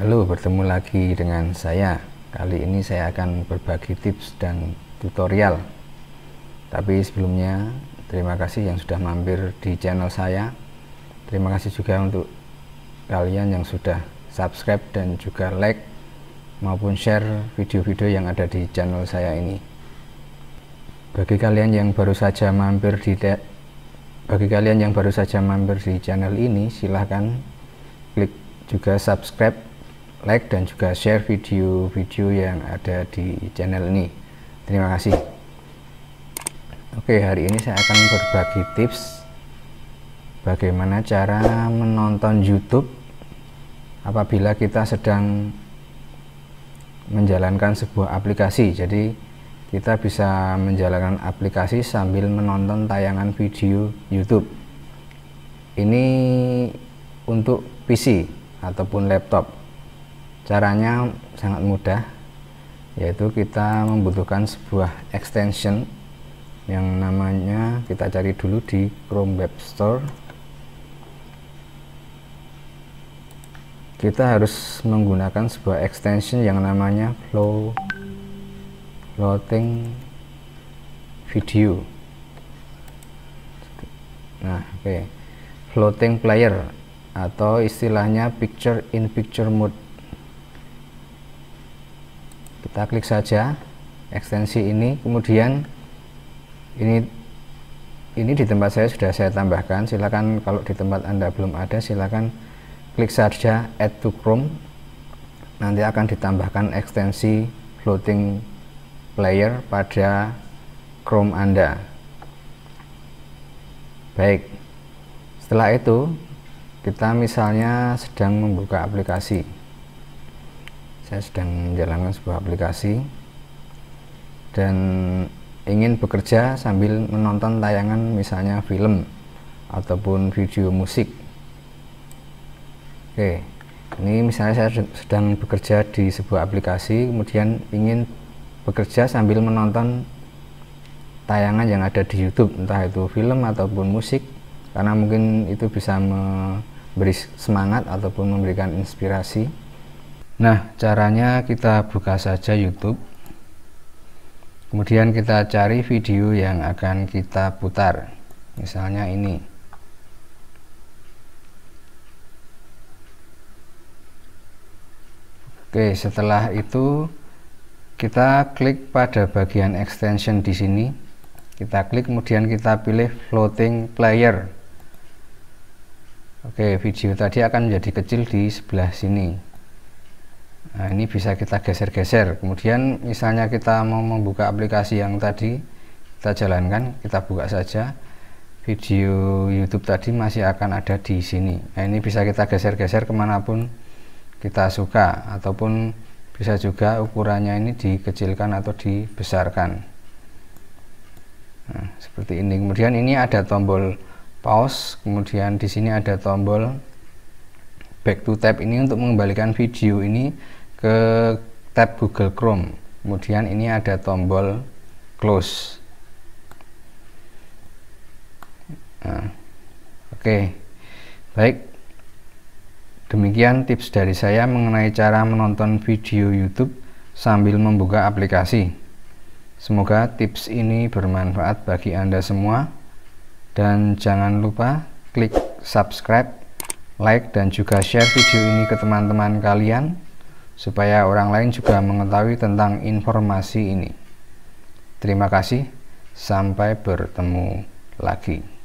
Halo, bertemu lagi dengan saya. Kali ini saya akan berbagi tips dan tutorial. Tapi sebelumnya, terima kasih yang sudah mampir di channel saya. Terima kasih juga untuk kalian yang sudah subscribe dan juga like maupun share video-video yang ada di channel saya ini. Bagi kalian yang baru saja mampir di bagi kalian yang baru saja mampir di channel ini, silahkan klik juga subscribe like dan juga share video-video yang ada di channel ini terima kasih oke hari ini saya akan berbagi tips bagaimana cara menonton YouTube apabila kita sedang menjalankan sebuah aplikasi jadi kita bisa menjalankan aplikasi sambil menonton tayangan video YouTube ini untuk PC ataupun laptop caranya sangat mudah yaitu kita membutuhkan sebuah extension yang namanya kita cari dulu di Chrome Web Store kita harus menggunakan sebuah extension yang namanya flow floating video nah oke okay. floating player atau istilahnya picture in picture mode kita klik saja ekstensi ini kemudian ini ini di tempat saya sudah saya tambahkan silakan kalau di tempat anda belum ada silakan klik saja add to Chrome nanti akan ditambahkan ekstensi floating player pada Chrome anda baik setelah itu kita misalnya sedang membuka aplikasi saya sedang menjalankan sebuah aplikasi dan ingin bekerja sambil menonton tayangan misalnya film ataupun video musik oke ini misalnya saya sedang bekerja di sebuah aplikasi kemudian ingin bekerja sambil menonton tayangan yang ada di YouTube entah itu film ataupun musik karena mungkin itu bisa memberi semangat ataupun memberikan inspirasi Nah, caranya kita buka saja YouTube. Kemudian kita cari video yang akan kita putar. Misalnya ini. Oke, setelah itu kita klik pada bagian extension di sini. Kita klik kemudian kita pilih floating player. Oke, video tadi akan menjadi kecil di sebelah sini. Nah, ini bisa kita geser-geser. Kemudian misalnya kita mau membuka aplikasi yang tadi kita jalankan, kita buka saja. Video YouTube tadi masih akan ada di sini. Nah, ini bisa kita geser-geser kemanapun kita suka ataupun bisa juga ukurannya ini dikecilkan atau dibesarkan. Nah, seperti ini. Kemudian ini ada tombol pause, kemudian di sini ada tombol back to tab ini untuk mengembalikan video ini ke tab Google Chrome kemudian ini ada tombol close nah, oke okay. baik demikian tips dari saya mengenai cara menonton video YouTube sambil membuka aplikasi semoga tips ini bermanfaat bagi anda semua dan jangan lupa klik subscribe like dan juga share video ini ke teman-teman kalian supaya orang lain juga mengetahui tentang informasi ini. Terima kasih, sampai bertemu lagi.